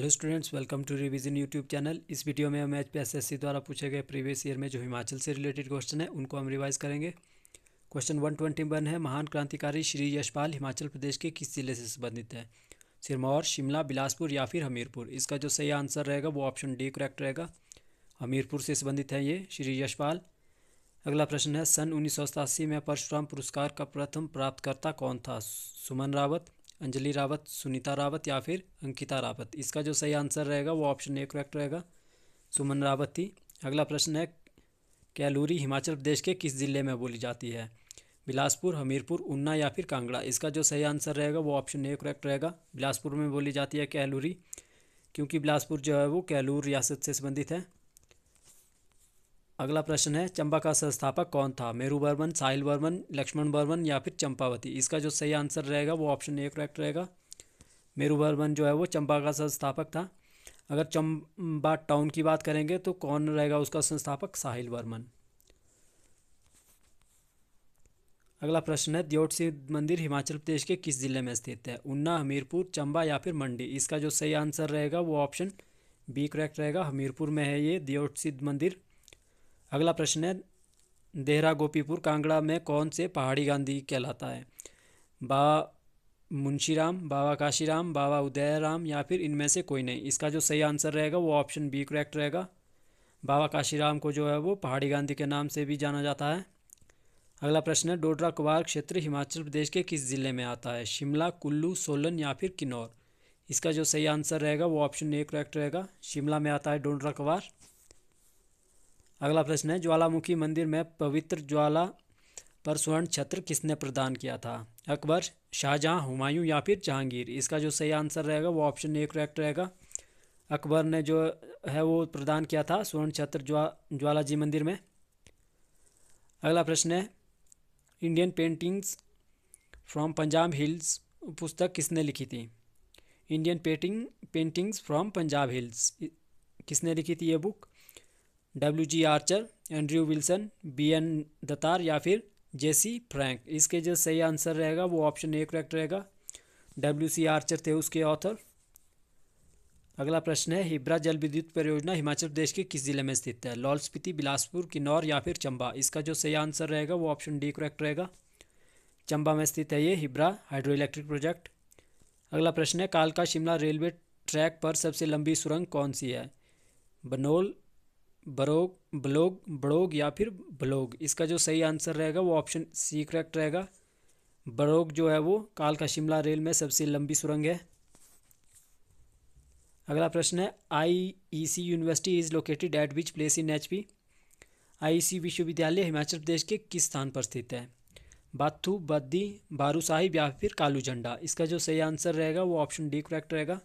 Hello students welcome to revision YouTube channel इस video में हम एच द्वारा पूछे गए प्रीवियस ईयर में जो हिमाचल से रिलेटेड क्वेश्चन है उनको हम रिवाइज करेंगे क्वेश्चन वन ट्वेंटी वन है महान क्रांतिकारी श्री यशपाल हिमाचल प्रदेश के किस जिले से संबंधित है सिरमौर शिमला बिलासपुर या फिर हमीरपुर इसका जो सही आंसर रहेगा वो ऑप्शन डी करेक्ट रहेगा हमीरपुर से संबंधित है ये श्री यशपाल अगला प्रश्न है सन उन्नीस में परशुराम पुरस्कार का प्रथम प्राप्तकर्ता कौन था सुमन रावत अंजलि रावत सुनीता रावत या फिर अंकिता रावत इसका जो सही आंसर रहेगा वो ऑप्शन ए करेक्ट रहेगा सुमन रावत थी अगला प्रश्न है कैलूरी हिमाचल प्रदेश के किस ज़िले में बोली जाती है बिलासपुर हमीरपुर उन्ना या फिर कांगड़ा इसका जो सही आंसर रहेगा वो ऑप्शन ए करेक्ट रहेगा बिलासपुर में बोली जाती है कैलूरी क्योंकि बिलासपुर जो है वो कैलूर रियासत से संबंधित है अगला प्रश्न है चंबा का संस्थापक कौन था मेरू वर्मन साहिल वर्मन लक्ष्मण वर्मन या फिर चंपावती इसका जो सही आंसर रहेगा वो ऑप्शन ए करेक्ट रहेगा मेरू वर्मन जो है वो चंबा का संस्थापक था अगर चंबा टाउन की बात करेंगे तो कौन रहेगा उसका संस्थापक साहिल वर्मन अगला प्रश्न है द्योट सिद्ध मंदिर हिमाचल प्रदेश के किस ज़िले में स्थित है उन्ना हमीरपुर चंबा या फिर मंडी इसका जो सही आंसर रहेगा वो ऑप्शन बी करेक्ट रहेगा हमीरपुर में है ये द्योट सिद्ध मंदिर अगला प्रश्न है देहरा गोपीपुर कांगड़ा में कौन से पहाड़ी गांधी कहलाता है बाबा मुंशीराम बाबा काशीराम बाबा उदयराम या फिर इनमें से कोई नहीं इसका जो सही आंसर रहेगा वो ऑप्शन बी करेक्ट रहेगा बाबा काशीराम को जो है वो पहाड़ी गांधी के नाम से भी जाना जाता है अगला प्रश्न है डोडरा कुबार क्षेत्र हिमाचल प्रदेश के किस ज़िले में आता है शिमला कुल्लू सोलन या फिर किन्नौर इसका जो सही आंसर रहेगा वो ऑप्शन ए करेक्ट रहेगा शिमला में आता है डोडरा कुबार अगला प्रश्न है ज्वालामुखी मंदिर में पवित्र ज्वाला पर स्वर्ण छत्र किसने प्रदान किया था अकबर शाहजहाँ हुमायूं या फिर जहांगीर इसका जो सही आंसर रहेगा वो ऑप्शन ए करेक्ट रहेगा अकबर ने जो है वो प्रदान किया था स्वर्ण छत्र ज्वा ज्वाला जी मंदिर में अगला प्रश्न है Indian paintings from Punjab hills पुस्तक किसने लिखी थी Indian painting paintings from Punjab hills किसने लिखी थी ये book W G Archer Andrew Wilson B N Datar या फिर जेसी फ्रैंक इसके जो सही आंसर रहेगा वो ऑप्शन ए करेक्ट रहेगा डब्ल्यू सी आर्चर थे उसके ऑथर अगला प्रश्न है हिब्रा जल विद्युत परियोजना हिमाचल प्रदेश के किस जिले में स्थित है लाहौल स्पीति बिलासपुर किन्नौर या फिर चंबा इसका जो सही आंसर रहेगा वो ऑप्शन डी करेक्ट रहेगा चंबा में स्थित है ये हिब्रा हाइड्रो इलेक्ट्रिक प्रोजेक्ट अगला प्रश्न है कालका शिमला रेलवे ट्रैक पर सबसे लंबी सुरंग कौन सी है बनोल बरोग ब्लोग ब्लॉग या फिर ब्लोग इसका जो सही आंसर रहेगा वो ऑप्शन सी करेक्ट रहेगा बरोग जो है वो काल का शिमला रेल में सबसे लंबी सुरंग है अगला प्रश्न है I E C university is located at which place in H P I C विश्वविद्यालय हिमाचल प्रदेश के किस स्थान पर स्थित है बाथू बद्दी बारू साहिब या फिर कालू झंडा इसका जो सही आंसर रहेगा वो ऑप्शन डी करेक्ट रहेगा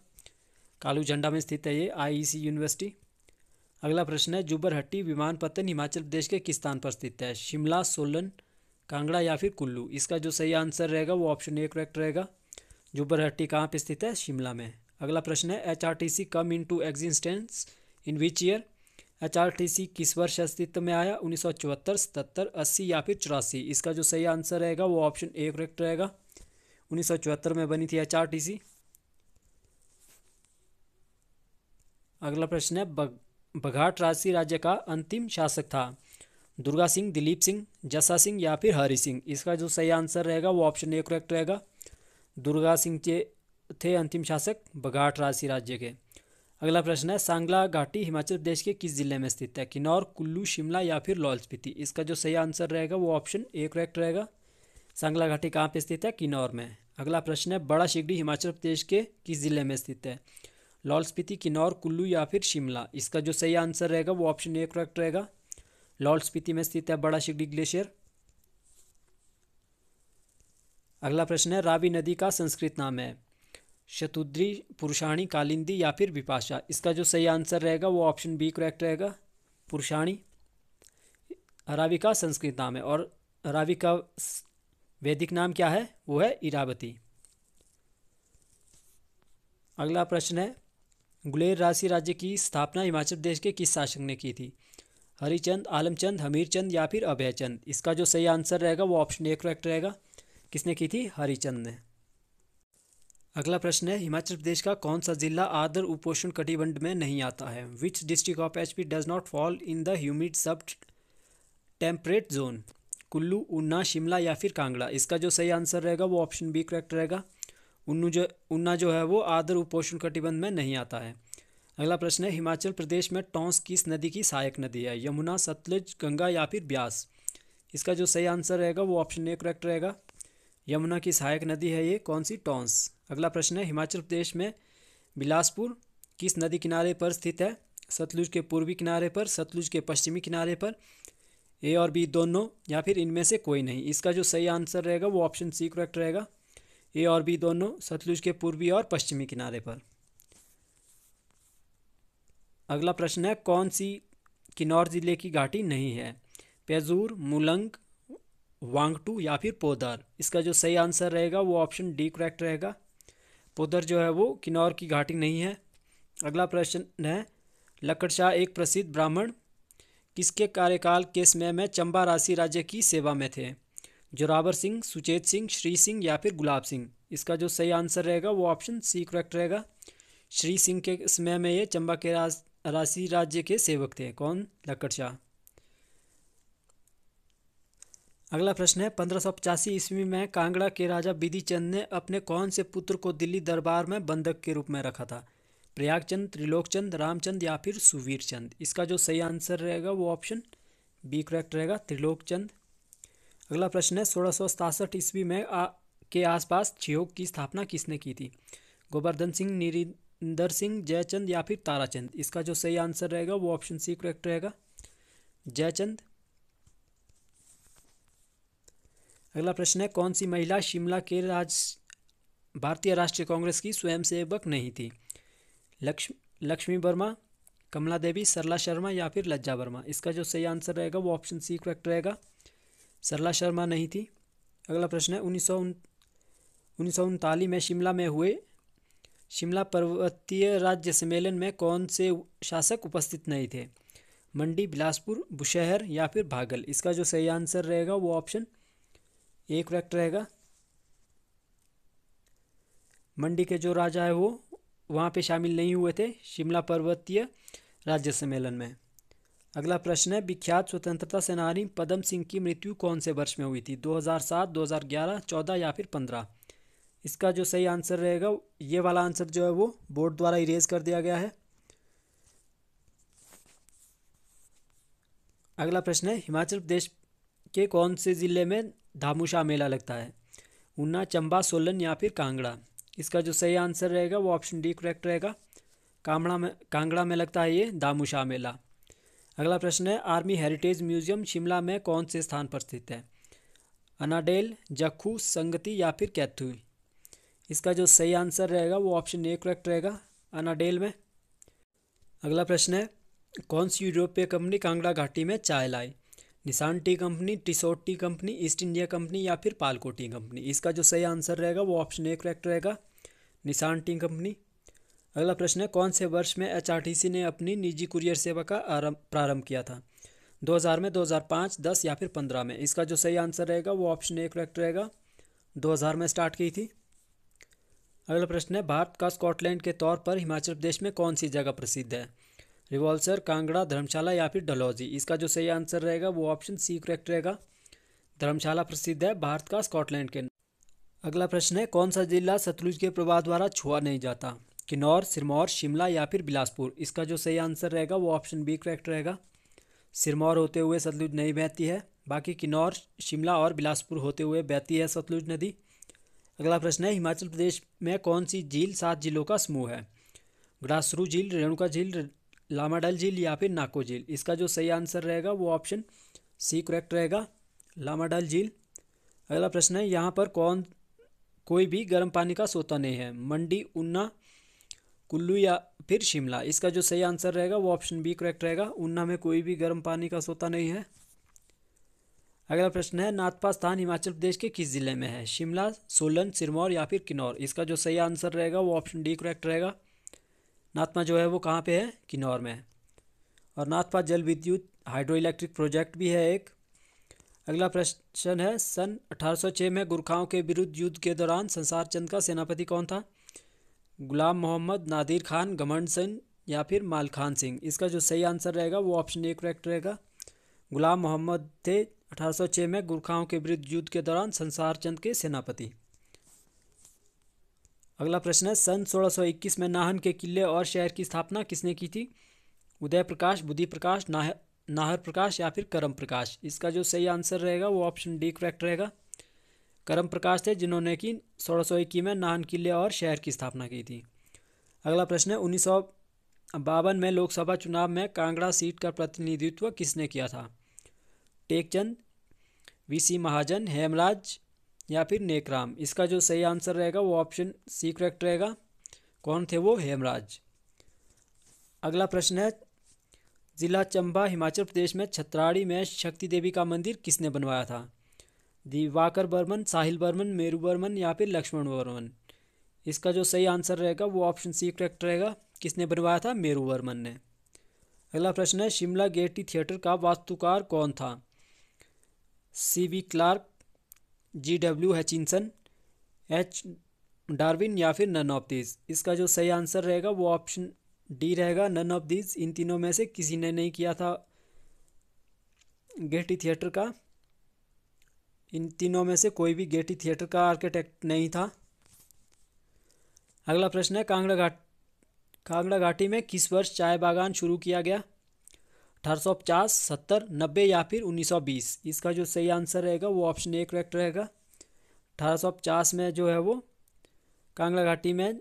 कालू झंडा में स्थित है ये आई सी यूनिवर्सिटी अगला प्रश्न है जुबरहट्टी विमानपत्तन हिमाचल प्रदेश के किस स्थान पर स्थित है शिमला सोलन कांगड़ा या फिर कुल्लू इसका जो सही आंसर रहेगा वो ऑप्शन ए करेक्ट रहेगा जुबरहट्टी कहाँ पर स्थित है शिमला में अगला प्रश्न है C come into existence in which year C किस वर्ष अस्तित्व में आया उन्नीस सौ चौहत्तर सतहत्तर अस्सी या फिर चौरासी इसका जो सही आंसर रहेगा वो ऑप्शन ए करेक्ट रहेगा उन्नीस सौ चौहत्तर में बनी थी एचआरटीसी अगला प्रश्न है बघाट राजसी राज्य का अंतिम शासक था दुर्गा सिंह दिलीप सिंह जसा सिंह या फिर हरि सिंह इसका जो सही आंसर रहेगा वो ऑप्शन ए करेक्ट रहेगा दुर्गा सिंह के थे अंतिम शासक बघाट राजसी राज्य के अगला प्रश्न है सांगला घाटी हिमाचल प्रदेश के किस जिले में स्थित है किन्नौर कुल्लू शिमला या फिर लाहौल स्पीति इसका जो सही आंसर रहेगा वो ऑप्शन ए करेक्ट रहेगा सांगला घाटी कहाँ पर स्थित है किन्नौर में अगला प्रश्न है बड़ा शिगडी हिमाचल प्रदेश के किस जिले में स्थित है लाहौल स्पीति किन्नौर कुल्लू या फिर शिमला इसका जो सही आंसर रहेगा वो ऑप्शन ए करेक्ट रहेगा लाहौल स्पीति में स्थित है बड़ा शिगडी ग्लेशियर अगला प्रश्न है रावी नदी का संस्कृत नाम है शतुद्री पुरुषाणी कालिंदी या फिर विपाशा इसका जो सही आंसर रहेगा वो ऑप्शन बी करेक्ट रहेगा पुरुषाणी रावी का संस्कृत नाम है और रावी का वैदिक नाम क्या है वो है इरावती अगला प्रश्न है गुलेर राशि राज्य की स्थापना हिमाचल प्रदेश के किस शासक ने की थी हरिचंद आलमचंद हमीरचंद या फिर अभयचंद इसका जो सही आंसर रहेगा वो ऑप्शन ए करेक्ट रहेगा किसने की थी हरिचंद ने अगला प्रश्न है हिमाचल प्रदेश का कौन सा जिला आदर उपोषण कटिबंध में नहीं आता है which district of H P does not fall in the humid sub temperate zone Kullu Una Shimla या फिर कांगड़ा इसका जो सही आंसर रहेगा वो ऑप्शन बी करेक्ट रहेगा उन्नू जो उन्ना जो है वो आदर उपोषण कटिबंध में नहीं आता है अगला प्रश्न है हिमाचल प्रदेश में टोंस किस नदी की सहायक नदी है यमुना सतलुज गंगा या फिर ब्यास इसका जो सही आंसर रहेगा वो ऑप्शन ए करेक्ट रहेगा यमुना की सहायक नदी है ये कौन सी टोंस अगला प्रश्न है हिमाचल प्रदेश में बिलासपुर किस नदी किनारे पर स्थित है सतलुज के पूर्वी किनारे पर सतलुज के पश्चिमी किनारे पर ए और बी दोनों या फिर इनमें से कोई नहीं इसका जो सही आंसर रहेगा वो ऑप्शन सी करेक्ट रहेगा ए और बी दोनों सतलुज के पूर्वी और पश्चिमी किनारे पर अगला प्रश्न है कौन सी किन्नौर ज़िले की घाटी नहीं है पेजूर मुलंग वांगटू या फिर पोदर इसका जो सही आंसर रहेगा वो ऑप्शन डी करेक्ट रहेगा पोदर जो है वो किन्नौर की घाटी नहीं है अगला प्रश्न है लकड़शाह एक प्रसिद्ध ब्राह्मण किसके कार्यकाल के समय में चंबा राशि राज्य की सेवा में थे जोरावर सिंह सुचेत सिंह श्री सिंह या फिर गुलाब सिंह इसका जो सही आंसर रहेगा वो ऑप्शन सी करेक्ट रहेगा श्री सिंह के समय में ये चंबा के राज राशि राज्य के सेवक थे कौन लक्कड़ शाह अगला प्रश्न है पंद्रह सौ पचासी ईस्वी में कांगड़ा के राजा बिधि चंद ने अपने कौन से पुत्र को दिल्ली दरबार में बंधक के रूप में रखा था प्रयागचंद त्रिलोकचंद रामचंद या फिर सुवीर चंद इसका जो सही आंसर रहेगा वो ऑप्शन बी करेक्ट रहेगा त्रिलोकचंद अगला प्रश्न है सोलह सौ ईस्वी में आ, के आसपास छियोग की स्थापना किसने की थी गोवर्धन सिंह निरिंदर सिंह जयचंद या फिर ताराचंद इसका जो सही आंसर रहेगा वो ऑप्शन सी करेक्ट रहेगा जयचंद अगला प्रश्न है कौन सी महिला शिमला के राज भारतीय राष्ट्रीय कांग्रेस की स्वयंसेवक नहीं थी लक्ष्मी लक्ष्मी वर्मा कमला देवी सरला शर्मा या फिर लज्जा वर्मा इसका जो सही आंसर रहेगा वो ऑप्शन सी करेक्ट रहेगा सरला शर्मा नहीं थी अगला प्रश्न है उन्नीस सौ उनतालीस में शिमला में हुए शिमला पर्वतीय राज्य सम्मेलन में कौन से शासक उपस्थित नहीं थे मंडी बिलासपुर बुशहर या फिर भागल इसका जो सही आंसर रहेगा वो ऑप्शन ए करेक्ट रहेगा मंडी के जो राजा है वो वहाँ पे शामिल नहीं हुए थे शिमला पर्वतीय राज्य सम्मेलन में अगला प्रश्न है विख्यात स्वतंत्रता सेनानी पदम सिंह की मृत्यु कौन से वर्ष में हुई थी 2007, 2011, 14 या फिर 15? इसका जो सही आंसर रहेगा ये वाला आंसर जो है वो बोर्ड द्वारा इरेज कर दिया गया है अगला प्रश्न है हिमाचल प्रदेश के कौन से ज़िले में धामूशाह मेला लगता है ऊना चंबा सोलन या फिर कांगड़ा इसका जो सही आंसर रहेगा वो ऑप्शन डी करेक्ट रहेगा कांगड़ा में कांगड़ा में लगता है ये दामूशाह मेला अगला प्रश्न है आर्मी हेरिटेज म्यूजियम शिमला में कौन से स्थान पर स्थित है अनाडेल जखू संगति या फिर कैथू इसका जो सही आंसर रहेगा वो ऑप्शन ए करेक्ट रहेगा अनाडेल में अगला प्रश्न है कौन सी यूरोपीय कंपनी कांगड़ा घाटी में चाय लाई निशान टी कंपनी टिसोट tea company East India Company या फिर पालको टी कंपनी इसका जो सही आंसर रहेगा वो ऑप्शन ए करेक्ट रहेगा निशान टी कंपनी अगला प्रश्न है कौन से वर्ष में एचआरटीसी ने अपनी निजी कुरियर सेवा का प्रारंभ किया था 2000 में 2005, 10 या फिर 15 में इसका जो सही आंसर रहेगा वो ऑप्शन ए करेक्ट रहेगा 2000 में स्टार्ट की थी अगला प्रश्न है भारत का स्कॉटलैंड के तौर पर हिमाचल प्रदेश में कौन सी जगह प्रसिद्ध है रिवॉल्सर कांगड़ा धर्मशाला या फिर डलौजी इसका जो सही आंसर रहेगा वो ऑप्शन सी करेक्ट रहेगा धर्मशाला प्रसिद्ध है भारत का स्कॉटलैंड के अगला प्रश्न है कौन सा जिला सतलुज के प्रवाह द्वारा छुआ नहीं जाता किन्नौर सिरमौर शिमला या फिर बिलासपुर इसका जो सही आंसर रहेगा वो ऑप्शन बी करेक्ट रहेगा सिरमौर होते हुए सतलुज नहीं बहती है बाकी किन्नौर शिमला और बिलासपुर होते हुए बहती है सतलुज नदी अगला प्रश्न है हिमाचल प्रदेश में कौन सी झील सात जिलों का समूह है ग्रासरू झील रेणुका झील लामाडल झील या फिर नाको झील इसका जो सही आंसर रहेगा वो ऑप्शन सी करेक्ट रहेगा लामाडल झील अगला प्रश्न है यहाँ पर कौन कोई भी गर्म पानी का सोता नहीं है मंडी उन्ना कुल्लू या फिर शिमला इसका जो सही आंसर रहेगा वो ऑप्शन बी करेक्ट रहेगा ऊना में कोई भी गर्म पानी का सोता नहीं है अगला प्रश्न है नाथपा स्थान हिमाचल प्रदेश के किस जिले में है शिमला सोलन सिरमौर या फिर किन्नौर इसका जो सही आंसर रहेगा वो ऑप्शन डी करेक्ट रहेगा नाथपा जो है वो कहाँ पे है किन्नौर में और नाथपा जल विद्युत हाइड्रो इलेक्ट्रिक प्रोजेक्ट भी है एक अगला प्रश्न है सन 1806 में गुरखाओं के विरुद्ध युद्ध के दौरान संसार चंद का सेनापति कौन था गुलाम मोहम्मद नादिर खान घमंड सिंह या फिर माल खान सिंह इसका जो सही आंसर रहेगा वो ऑप्शन ए करेक्ट रहेगा गुलाम मोहम्मद थे 1806 में गुरखाओं के विरुद्ध युद्ध के दौरान संसार चंद के सेनापति अगला प्रश्न है सन 1621 में नाहन के किले और शहर की स्थापना किसने की थी उदय प्रकाश बुद्धि प्रकाश नाह नाहर प्रकाश या फिर करम प्रकाश इसका जो सही आंसर रहेगा वो ऑप्शन डी करेक्ट रहेगा करम प्रकाश थे जिन्होंने कि सोलह सौ इक्कीस में नाहन किले और शहर की स्थापना की थी अगला प्रश्न है उन्नीस सौ बावन में लोकसभा चुनाव में कांगड़ा सीट का प्रतिनिधित्व किसने किया था टेकचंद वी सी महाजन हेमराज या फिर नेकराम इसका जो सही आंसर रहेगा वो ऑप्शन सी करेक्ट रहेगा कौन थे वो हेमराज अगला प्रश्न है ज़िला चंबा हिमाचल प्रदेश में छतराड़ी में शक्ति देवी का मंदिर किसने बनवाया था दिवाकर बर्मन साहिल बर्मन मेरू बर्मन या फिर लक्ष्मण बर्मन इसका जो सही आंसर रहेगा वो ऑप्शन सी करेक्ट रहेगा किसने बनवाया था मेरू वर्मन ने अगला प्रश्न है शिमला गेटी थिएटर का वास्तुकार कौन था C V Clark G W Hutchinson H Darwin या फिर नन ऑफ दीज इसका जो सही आंसर रहेगा वो ऑप्शन डी रहेगा नन ऑफ दीज इन तीनों में से किसी ने नहीं किया था गेटी थिएटर का इन तीनों में से कोई भी गेटी थिएटर का आर्किटेक्ट नहीं था अगला प्रश्न है कांगड़ा घाट कांगड़ा घाटी में किस वर्ष चाय बागान शुरू किया गया अठारह सौ पचास सत्तर नब्बे या फिर उन्नीस सौ बीस इसका जो सही आंसर रहेगा वो ऑप्शन ए करेक्ट रहेगा अठारह सौ पचास में जो है वो कांगड़ा घाटी में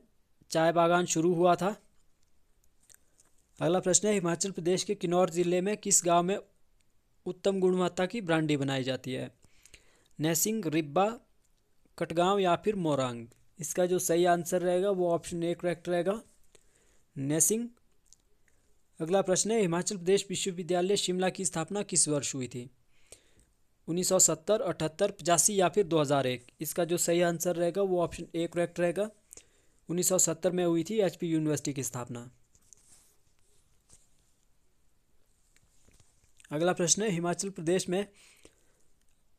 चाय बागान शुरू हुआ था अगला प्रश्न है हिमाचल प्रदेश के किन्नौर ज़िले में किस गांव में उत्तम गुणवत्ता की ब्रांडी बनाई जाती है नैसिंग रिब्बा कटगांव या फिर मोरंग इसका जो सही आंसर रहेगा वो ऑप्शन ए करेक्ट रहेगा नैसिंग अगला प्रश्न है हिमाचल प्रदेश विश्वविद्यालय शिमला की स्थापना किस वर्ष हुई थी 1970, 78, पचासी या फिर 2001 इसका जो सही आंसर रहेगा वो ऑप्शन ए करेक्ट रहेगा 1970 में हुई थी एचपी यूनिवर्सिटी की स्थापना अगला प्रश्न है हिमाचल प्रदेश में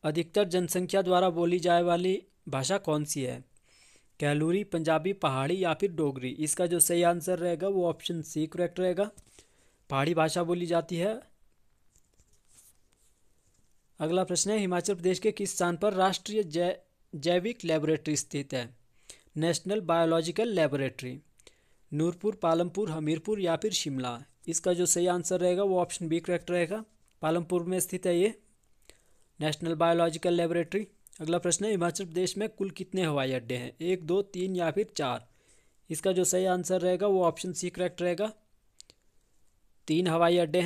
अधिकतर जनसंख्या द्वारा बोली जाने वाली भाषा कौन सी है कैलोरी पंजाबी पहाड़ी या फिर डोगरी इसका जो सही आंसर रहेगा वो ऑप्शन सी करेक्ट रहेगा पहाड़ी भाषा बोली जाती है अगला प्रश्न है हिमाचल प्रदेश के किस स्थान पर राष्ट्रीय जै जैविक लेबोरेटरी स्थित है national biological laboratory Nurpur Palampur Hamirpur या फिर शिमला इसका जो सही आंसर रहेगा वो ऑप्शन बी करेक्ट रहेगा पालमपुर में स्थित है ये नेशनल बायोलॉजिकल लेबोरेटरी अगला प्रश्न है हिमाचल प्रदेश में कुल कितने हवाई अड्डे हैं एक दो तीन या फिर चार इसका जो सही आंसर रहेगा वो ऑप्शन सी करेक्ट रहेगा तीन हवाई अड्डे